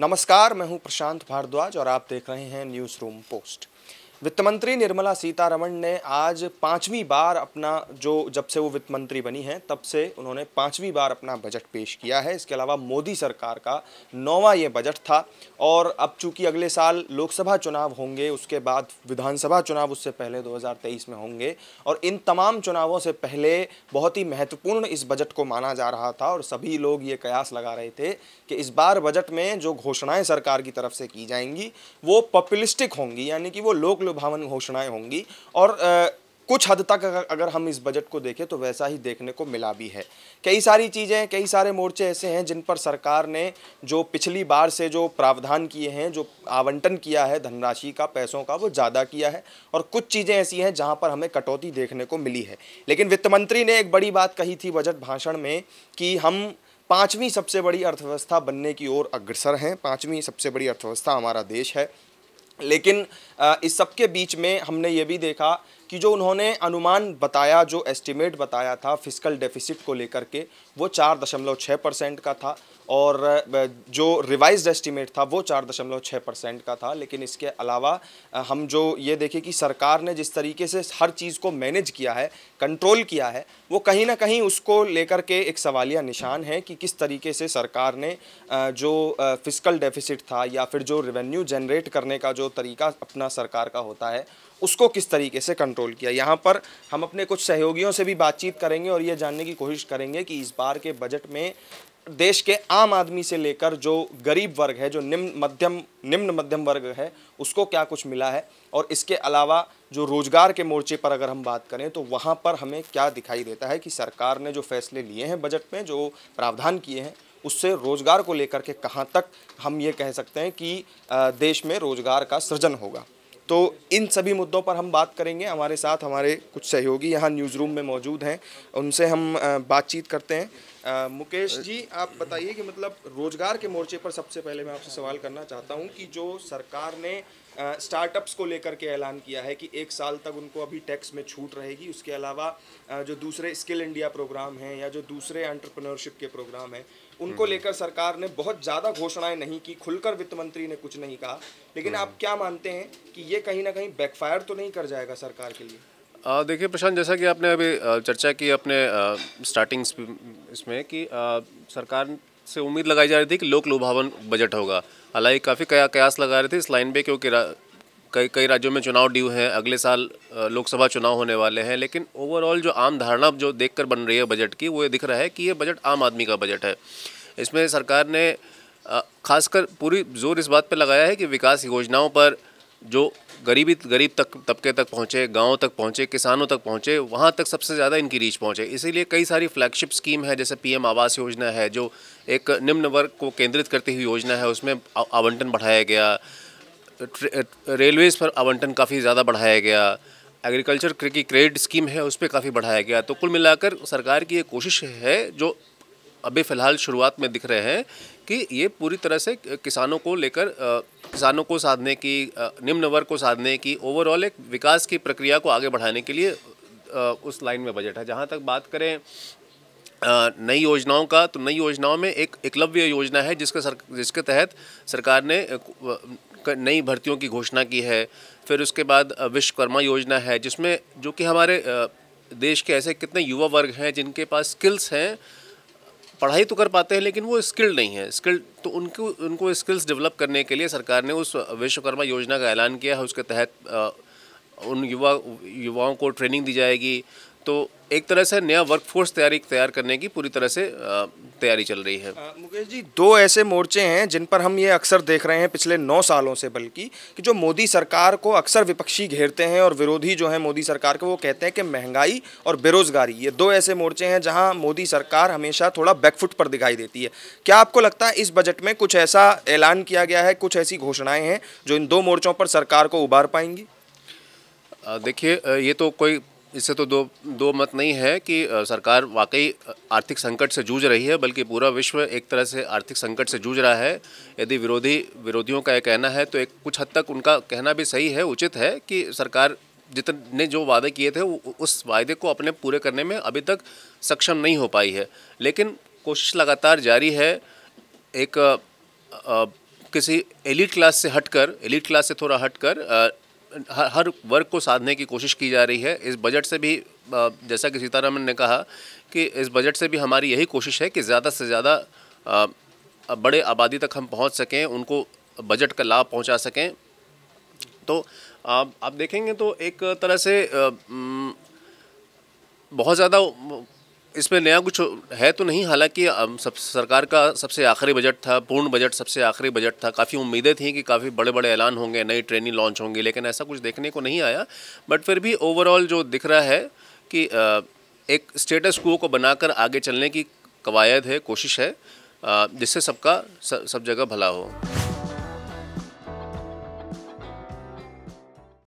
नमस्कार मैं हूं प्रशांत भारद्वाज और आप देख रहे हैं न्यूज रूम पोस्ट वित्त मंत्री निर्मला सीतारमण ने आज पांचवी बार अपना जो जब से वो वित्त मंत्री बनी हैं तब से उन्होंने पांचवी बार अपना बजट पेश किया है इसके अलावा मोदी सरकार का नौवा ये बजट था और अब चूंकि अगले साल लोकसभा चुनाव होंगे उसके बाद विधानसभा चुनाव उससे पहले 2023 में होंगे और इन तमाम चुनावों से पहले बहुत ही महत्वपूर्ण इस बजट को माना जा रहा था और सभी लोग ये कयास लगा रहे थे कि इस बार बजट में जो घोषणाएँ सरकार की तरफ से की जाएंगी वो पॉपुलिस्टिक होंगी यानी कि वो लोक भावन घोषणाएं होंगी और कुछ हद तक अगर हम इस बजट को देखें तो वैसा ही देखने को मिला भी है कई सारी चीज़ें कई सारे मोर्चे ऐसे हैं जिन पर सरकार ने जो पिछली बार से जो प्रावधान किए हैं जो आवंटन किया है धनराशि का पैसों का वो ज़्यादा किया है और कुछ चीज़ें ऐसी हैं जहां पर हमें कटौती देखने को मिली है लेकिन वित्त मंत्री ने एक बड़ी बात कही थी बजट भाषण में कि हम पाँचवीं सबसे बड़ी अर्थव्यवस्था बनने की ओर अग्रसर हैं पाँचवीं सबसे बड़ी अर्थव्यवस्था हमारा देश है लेकिन इस सब के बीच में हमने ये भी देखा कि जो उन्होंने अनुमान बताया जो एस्टिमेट बताया था फिजिकल डेफिसिट को लेकर के वो चार दशमलव छः परसेंट का था और जो रिवाइज एस्टिमेट था वो चार दशमलव छः परसेंट का था लेकिन इसके अलावा हम जो ये देखें कि सरकार ने जिस तरीके से हर चीज़ को मैनेज किया है कंट्रोल किया है वो कहीं ना कहीं उसको लेकर के एक सवालिया निशान है कि किस तरीके से सरकार ने जो फिजिकल डेफिसिट था या फिर जो रेवेन्यू जनरेट करने का जो तरीका अपना सरकार का होता है उसको किस तरीके से कंट्रोल किया यहाँ पर हम अपने कुछ सहयोगियों से भी बातचीत करेंगे और ये जानने की कोशिश करेंगे कि इस बार के बजट में देश के आम आदमी से लेकर जो गरीब वर्ग है जो निम्न मध्यम निम्न मध्यम वर्ग है उसको क्या कुछ मिला है और इसके अलावा जो रोजगार के मोर्चे पर अगर हम बात करें तो वहाँ पर हमें क्या दिखाई देता है कि सरकार ने जो फैसले लिए हैं बजट में जो प्रावधान किए हैं उससे रोजगार को लेकर के कहाँ तक हम ये कह सकते हैं कि देश में रोजगार का सृजन होगा तो इन सभी मुद्दों पर हम बात करेंगे हमारे साथ हमारे कुछ सहयोगी यहाँ न्यूज़ रूम में मौजूद हैं उनसे हम बातचीत करते हैं आ, मुकेश जी आप बताइए कि मतलब रोज़गार के मोर्चे पर सबसे पहले मैं आपसे सवाल करना चाहता हूँ कि जो सरकार ने स्टार्टअप्स को लेकर के ऐलान किया है कि एक साल तक उनको अभी टैक्स में छूट रहेगी उसके अलावा जो दूसरे स्किल इंडिया प्रोग्राम हैं या जो दूसरे एंटरप्रेन्योरशिप के प्रोग्राम हैं उनको हम्म। लेकर सरकार ने बहुत ज़्यादा घोषणाएं नहीं की खुलकर वित्त मंत्री ने कुछ नहीं कहा लेकिन आप हम्म। क्या मानते हैं कि ये कहीं ना कहीं बैकफायर तो नहीं कर जाएगा सरकार के लिए देखिए प्रशांत जैसा कि आपने अभी चर्चा की अपने स्टार्टिंग्स इसमें कि सरकार से उम्मीद लगाई जा रही थी कि लोक लुभावन बजट होगा हालांकि काफ़ी कयास लगा रहे थे इस लाइन पे क्योंकि कई कई राज्यों में चुनाव ड्यू हैं अगले साल लोकसभा चुनाव होने वाले हैं लेकिन ओवरऑल जो आम धारणा जो देख बन रही है बजट की वो ये दिख रहा है कि ये बजट आम आदमी का बजट है इसमें सरकार ने खासकर पूरी जोर इस बात पर लगाया है कि विकास योजनाओं पर जो गरीबी गरीब तक तबके तक पहुँचे गाँव तक पहुँचे किसानों तक पहुँचे वहाँ तक सबसे ज़्यादा इनकी रीच पहुँचे इसीलिए कई सारी फ्लैगशिप स्कीम है जैसे पीएम आवास योजना है जो एक निम्न वर्ग को केंद्रित करती हुई योजना है उसमें आवंटन बढ़ाया गया रेलवेज़ पर आवंटन काफ़ी ज़्यादा बढ़ाया गया एग्रीकल्चर की क्रेडिट स्कीम है उस पर काफ़ी बढ़ाया गया तो कुल मिलाकर सरकार की ये कोशिश है जो अभी फ़िलहाल शुरुआत में दिख रहे हैं कि ये पूरी तरह से किसानों को लेकर किसानों को साधने की निम्न वर्ग को साधने की ओवरऑल एक विकास की प्रक्रिया को आगे बढ़ाने के लिए उस लाइन में बजट है जहाँ तक बात करें नई योजनाओं का तो नई योजनाओं में एक एकलव्य योजना है जिसके सर जिसके तहत सरकार ने नई भर्तियों की घोषणा की है फिर उसके बाद विश्वकर्मा योजना है जिसमें जो कि हमारे देश के ऐसे कितने युवा वर्ग हैं जिनके पास स्किल्स हैं पढ़ाई तो कर पाते हैं लेकिन वो स्किल्ड नहीं है स्किल्ड तो उनको उनको स्किल्स डेवलप करने के लिए सरकार ने उस विश्वकर्मा योजना का ऐलान किया है उसके तहत उन युवा युवाओं को ट्रेनिंग दी जाएगी तो एक तरह से नया वर्कफोर्स तैयारी तैयार करने की पूरी तरह से तैयारी चल रही है मुकेश जी दो ऐसे मोर्चे हैं जिन पर हम ये अक्सर देख रहे हैं पिछले नौ सालों से बल्कि कि जो मोदी सरकार को अक्सर विपक्षी घेरते हैं और विरोधी जो है मोदी सरकार के वो कहते हैं कि महंगाई और बेरोजगारी ये दो ऐसे मोर्चे हैं जहाँ मोदी सरकार हमेशा थोड़ा बैकफुट पर दिखाई देती है क्या आपको लगता है इस बजट में कुछ ऐसा ऐलान किया गया है कुछ ऐसी घोषणाएँ हैं जो इन दो मोर्चों पर सरकार को उबार पाएंगी देखिए ये तो कोई इससे तो दो दो मत नहीं है कि सरकार वाकई आर्थिक संकट से जूझ रही है बल्कि पूरा विश्व एक तरह से आर्थिक संकट से जूझ रहा है यदि विरोधी विरोधियों का यह कहना है तो एक कुछ हद तक उनका कहना भी सही है उचित है कि सरकार जितने जो वादे किए थे उस वायदे को अपने पूरे करने में अभी तक सक्षम नहीं हो पाई है लेकिन कोशिश लगातार जारी है एक आ, आ, किसी एलिट क्लास से हटकर एलिट क्लास से थोड़ा हटकर हर हर वर्ग को साधने की कोशिश की जा रही है इस बजट से भी जैसा कि सीतारामन ने कहा कि इस बजट से भी हमारी यही कोशिश है कि ज़्यादा से ज़्यादा बड़े आबादी तक हम पहुंच सकें उनको बजट का लाभ पहुंचा सकें तो आप देखेंगे तो एक तरह से बहुत ज़्यादा इसमें नया कुछ है तो नहीं हालांकि सब सरकार का सबसे आखिरी बजट था पूर्ण बजट सबसे आखिरी बजट था काफ़ी उम्मीदें थी कि काफ़ी बड़े बड़े ऐलान होंगे नई ट्रेनिंग लॉन्च होंगी लेकिन ऐसा कुछ देखने को नहीं आया बट फिर भी ओवरऑल जो दिख रहा है कि एक स्टेटस को को बनाकर आगे चलने की कवायद है कोशिश है जिससे सबका सब जगह भला हो